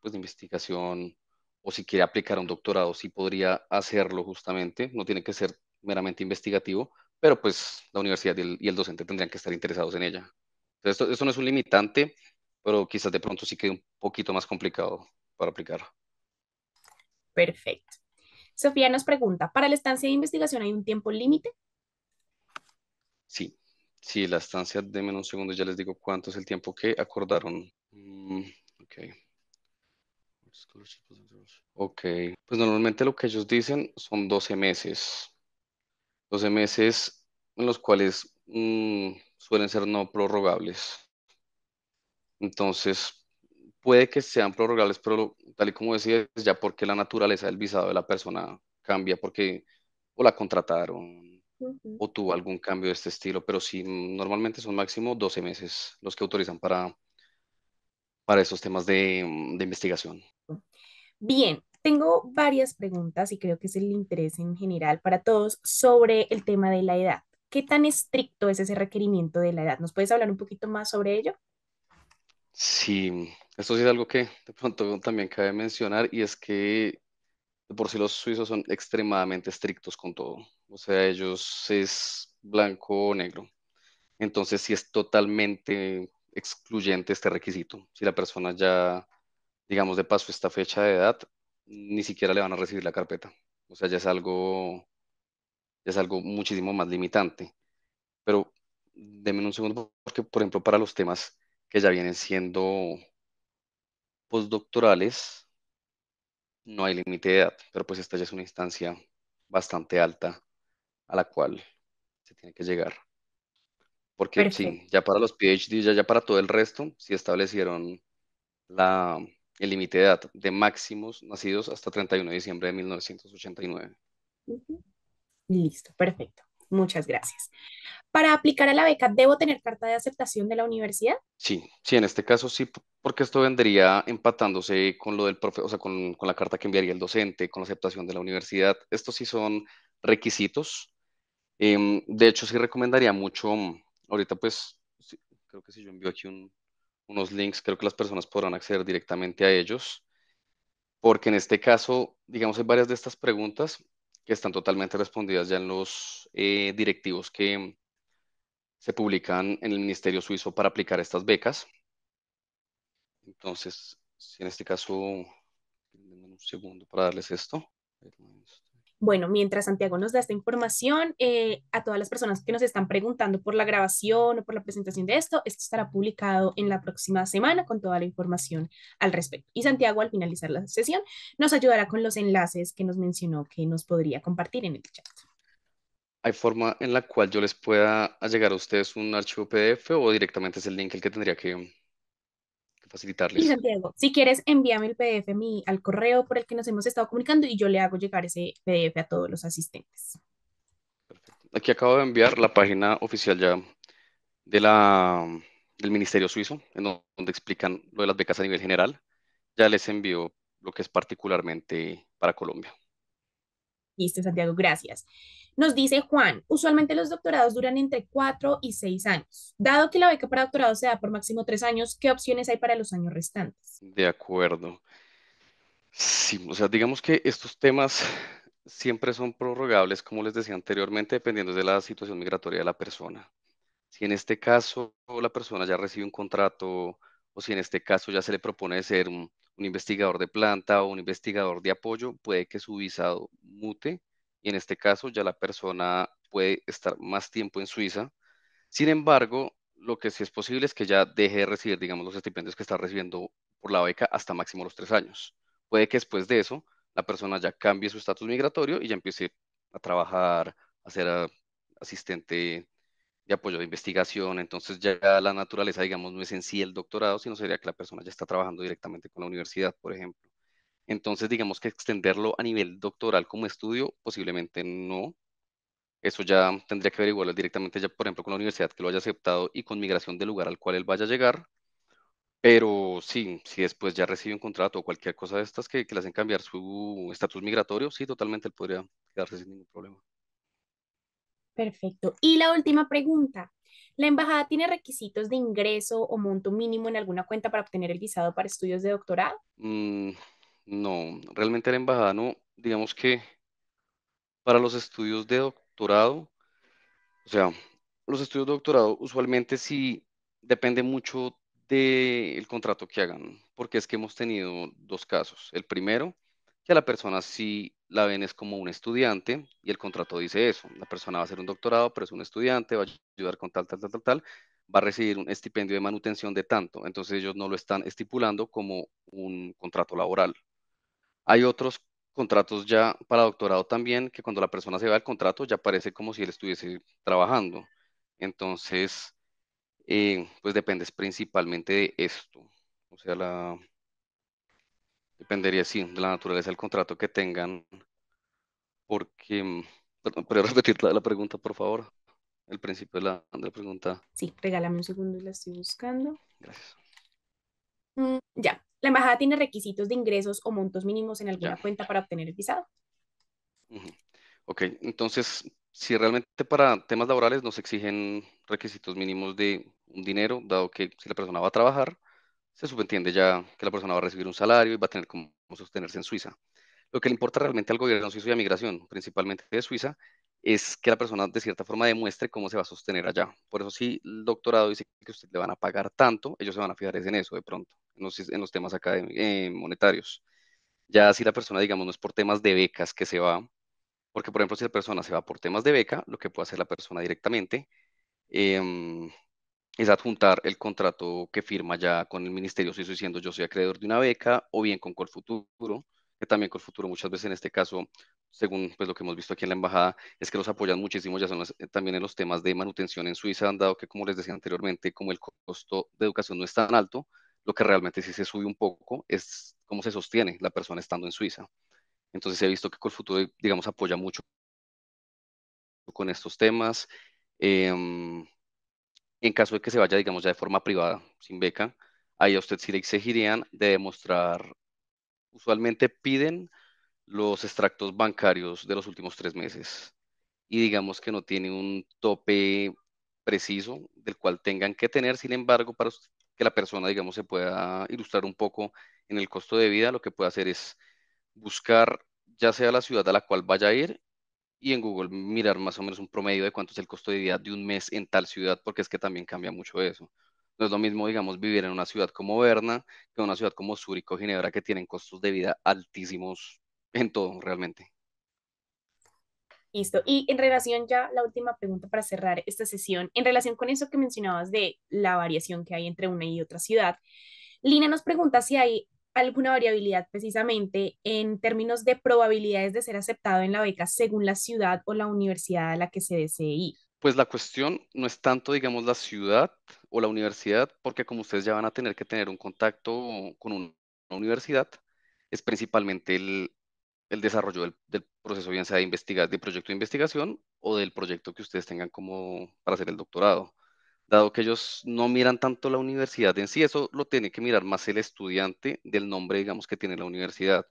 pues, de investigación o si quiere aplicar un doctorado, sí podría hacerlo justamente, no tiene que ser meramente investigativo, pero pues la universidad y el, docente tendrían que estar interesados en ella. Entonces, esto, no es un limitante, pero quizás de pronto sí quede un poquito más complicado para aplicar. Perfecto. Sofía nos pregunta, ¿para la estancia de investigación hay un tiempo límite? Sí, sí, la estancia, de un segundo, ya les digo cuánto es el tiempo que acordaron. Mm, ok. Ok, pues normalmente lo que ellos dicen son 12 meses. 12 meses en los cuales mm, suelen ser no prorrogables. Entonces, puede que sean prorrogables, pero tal y como decías, ya porque la naturaleza del visado de la persona cambia, porque o la contrataron o tuvo algún cambio de este estilo, pero si normalmente son máximo 12 meses los que autorizan para, para esos temas de, de investigación. Bien, tengo varias preguntas y creo que es el interés en general para todos sobre el tema de la edad. ¿Qué tan estricto es ese requerimiento de la edad? ¿Nos puedes hablar un poquito más sobre ello? Sí, esto sí es algo que de pronto también cabe mencionar y es que por si los suizos son extremadamente estrictos con todo. O sea, ellos es blanco o negro. Entonces sí es totalmente excluyente este requisito. Si la persona ya, digamos, de paso esta fecha de edad, ni siquiera le van a recibir la carpeta. O sea, ya es algo, ya es algo muchísimo más limitante. Pero denme un segundo porque, por ejemplo, para los temas que ya vienen siendo postdoctorales no hay límite de edad, pero pues esta ya es una instancia bastante alta a la cual se tiene que llegar. Porque sí, ya para los PhD, ya, para todo el resto, sí establecieron la, el límite de edad de máximos nacidos hasta 31 de diciembre de 1989. y Listo, perfecto. Muchas gracias. Para aplicar a la beca, ¿debo tener carta de aceptación de la universidad? Sí, sí, en este caso sí, porque esto vendría empatándose con lo del profe, o sea, con, la carta que enviaría el docente, con la aceptación de la universidad. Estos sí son requisitos. Em, de hecho, sí recomendaría mucho, mm, ahorita pues, creo que si yo envío aquí unos links, creo que las personas podrán acceder directamente a ellos, porque en este caso, digamos, hay varias de estas preguntas que están totalmente respondidas ya en los eh, directivos que se publican en el Ministerio Suizo para aplicar estas becas. Entonces, si en este caso, un segundo para darles esto. Bueno, mientras Santiago nos da esta información, eh, a todas las personas que nos están preguntando por la grabación o por la presentación de esto, esto estará publicado en la próxima semana con toda la información al respecto. Y Santiago, al finalizar la sesión, nos ayudará con los enlaces que nos mencionó que nos podría compartir en el chat. ¿Hay forma en la cual yo les pueda llegar a ustedes un archivo PDF o directamente es el link el que tendría que y Santiago, si quieres, envíame el PDF al correo por el que nos hemos estado comunicando y yo le hago llegar ese PDF a todos los asistentes. Aquí acabo de enviar la página oficial ya de del Ministerio Suizo, en donde explican lo de las becas a nivel general. Ya les envío lo que es particularmente para Colombia. Listo, Santiago, gracias. Nos dice Juan, usualmente los doctorados duran entre cuatro y seis años. Dado que la beca para doctorado se da por máximo tres años, ¿qué opciones hay para los años restantes? De acuerdo. Sí, o sea, digamos que estos temas siempre son prorrogables, como les decía anteriormente, dependiendo de la situación migratoria de la persona. Si en este caso la persona ya recibe un contrato o si en este caso ya se le propone ser un, un investigador de planta o un investigador de apoyo, puede que su visado mute y en este caso ya la persona puede estar más tiempo en Suiza. Sin embargo, lo que sí es posible es que ya deje de recibir, digamos, los estipendios que está recibiendo por la beca hasta máximo los tres años. Puede que después de eso la persona ya cambie su estatus migratorio y ya empiece a trabajar, a ser ah, asistente de apoyo de investigación. Entonces ya la naturaleza, digamos, no es en sí el doctorado, sino sería que la persona ya está trabajando directamente con la universidad, por ejemplo. Entonces, digamos que extenderlo a nivel doctoral como estudio, posiblemente no. Eso ya tendría que averiguarlo directamente, ya, por ejemplo, con la universidad que lo haya aceptado y con migración del lugar al cual él vaya a llegar. Pero sí, si después ya recibe un contrato o cualquier cosa de estas que, que le hacen cambiar su estatus migratorio, sí, totalmente él podría quedarse sin ningún problema. Perfecto. Y la última pregunta. ¿La embajada tiene requisitos de ingreso o monto mínimo en alguna cuenta para obtener el visado para estudios de doctorado? Mm, no, realmente la embajada no, digamos que para los estudios de doctorado, o sea, los estudios de doctorado usualmente sí depende mucho del contrato que hagan, porque es que hemos tenido dos casos. El primero, que a la persona sí la ven es como un estudiante y el contrato dice eso, la persona va a hacer un doctorado, pero es un estudiante, va a ayudar con tal, tal, tal, tal, tal, va a recibir un estipendio de manutención de tanto, entonces ellos no lo están estipulando como un contrato laboral. Hay otros contratos ya para doctorado también, que cuando la persona se va al contrato ya parece como si él estuviese trabajando. Entonces, eh, pues dependes principalmente de esto. O sea, la, dependería, sí, de la naturaleza del contrato que tengan. Porque, mm, perdón, repetir la, pregunta, por favor? El principio de la, pregunta. Sí, regálame un segundo y la estoy buscando. Gracias. La embajada tiene requisitos de ingresos o montos mínimos en alguna cuenta para obtener el visado. Ok, entonces, si realmente para temas laborales no se exigen requisitos mínimos de un dinero, dado que si la persona va a trabajar, se subentiende ya que la persona va a recibir un salario y va a tener como sostenerse en Suiza. Lo que le importa realmente al gobierno suizo y a migración, principalmente de Suiza, es que la persona de cierta forma demuestre cómo se va a sostener allá. Por eso si el doctorado dice que usted le van a pagar tanto, ellos se van a fijar en eso de pronto, en los, en los temas eh, monetarios. Ya si la persona, digamos, no es por temas de becas que se va, porque por ejemplo si la persona se va por temas de beca, lo que puede hacer la persona directamente em, es adjuntar el contrato que firma ya con el ministerio, si estoy diciendo yo soy acreedor de una beca o bien con Colfuturo que también con futuro muchas veces en este caso, según pues, lo que hemos visto aquí en la embajada, es que los apoyan muchísimo, ya son también en los temas de manutención en Suiza, han dado que, como les decía anteriormente, como el costo de educación no es tan alto, lo que realmente sí se sube un poco es cómo se sostiene la persona estando en Suiza. Entonces he visto que con futuro digamos, apoya mucho con estos temas. Em, en caso de que se vaya, digamos, ya de forma privada, sin beca, ahí a usted sí le exigirían de demostrar usualmente piden los extractos bancarios de los últimos tres meses y digamos que no tiene un tope preciso del cual tengan que tener, sin embargo, para que la persona, digamos, se pueda ilustrar un poco en el costo de vida, lo que puede hacer es buscar ya sea la ciudad a la cual vaya a ir y en Google mirar más o menos un promedio de cuánto es el costo de vida de un mes en tal ciudad, porque es que también cambia mucho eso. No es lo mismo, digamos, vivir en una ciudad como Berna que en una ciudad como Zúrich o Ginebra, que tienen costos de vida altísimos en todo, realmente. Listo. Y en relación ya, la última pregunta para cerrar esta sesión, en relación con eso que mencionabas de la variación que hay entre una y otra ciudad, Lina nos pregunta si hay alguna variabilidad precisamente en términos de probabilidades de ser aceptado en la beca según la ciudad o la universidad a la que se desee ir? Pues la cuestión no es tanto, digamos, la ciudad, la universidad, porque como ustedes ya van a tener que tener un contacto con una universidad, es principalmente el, desarrollo del, proceso, bien sea de, investigación, de proyecto de investigación o del proyecto que ustedes tengan como para hacer el doctorado. Dado que ellos no miran tanto la universidad en sí, eso lo tiene que mirar más el estudiante del nombre, digamos, que tiene la universidad.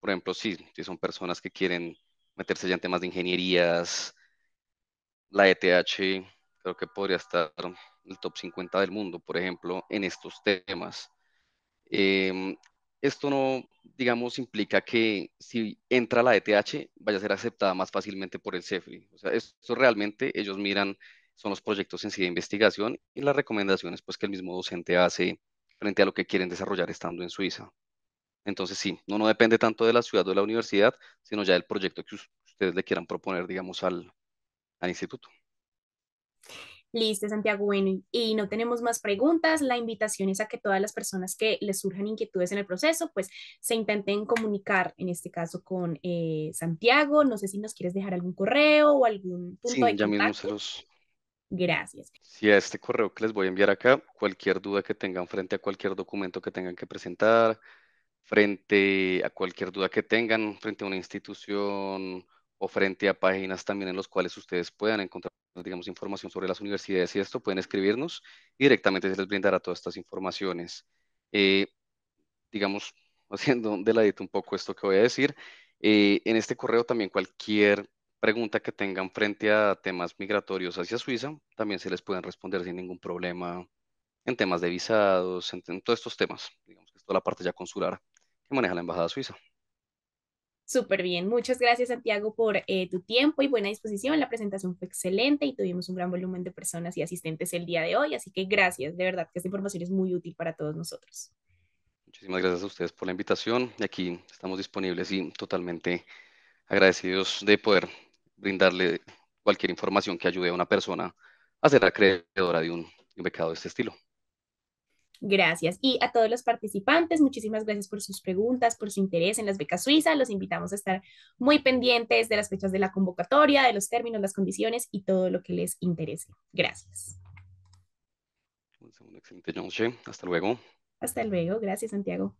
Por ejemplo, si, si son personas que quieren meterse ya en temas de ingenierías, la ETH creo que podría estar el top 50 del mundo, por ejemplo, en estos temas. Em, esto no, digamos, implica que si entra la ETH vaya a ser aceptada más fácilmente por el CEFRI. O sea, esto realmente ellos miran, son los proyectos en sí de investigación y las recomendaciones pues, que el mismo docente hace frente a lo que quieren desarrollar estando en Suiza. Entonces sí, no, no depende tanto de la ciudad o de la universidad, sino ya del proyecto que ustedes le quieran proponer, digamos, al, al instituto. Listo, Santiago. Bueno, y no tenemos más preguntas. La invitación es a que todas las personas que les surjan inquietudes en el proceso, pues se intenten comunicar, en este caso con eh, Santiago. No sé si nos quieres dejar algún correo o algún punto de contacto. ya mismo se los... Gracias. sí, a este correo que les voy a enviar acá, cualquier duda que tengan frente a cualquier documento que tengan que presentar, frente a cualquier duda que tengan, frente a una institución o frente a páginas también en los cuales ustedes puedan encontrar, digamos, información sobre las universidades y esto, pueden escribirnos y directamente se les brindará todas estas informaciones. Eh, digamos, haciendo de ladito un poco esto que voy a decir, eh, en este correo también cualquier pregunta que tengan frente a temas migratorios hacia Suiza, también se les pueden responder sin ningún problema en temas de visados, en, todos estos temas, digamos que es toda la parte ya consular que maneja la Embajada Suiza. Súper bien. Muchas gracias, Santiago, por eh, tu tiempo y buena disposición. La presentación fue excelente y tuvimos un gran volumen de personas y asistentes el día de hoy. Así que gracias, de verdad que esta información es muy útil para todos nosotros. Muchísimas gracias a ustedes por la invitación. Y aquí estamos disponibles y totalmente agradecidos de poder brindarle cualquier información que ayude a una persona a ser acreedora de un, de un becado de este estilo. Gracias. Y a todos los participantes, muchísimas gracias por sus preguntas, por su interés en las becas suizas. Los invitamos a estar muy pendientes de las fechas de la convocatoria, de los términos, las condiciones y todo lo que les interese. Gracias. Un segundo, excelente Hasta luego. Hasta luego. Gracias, Santiago.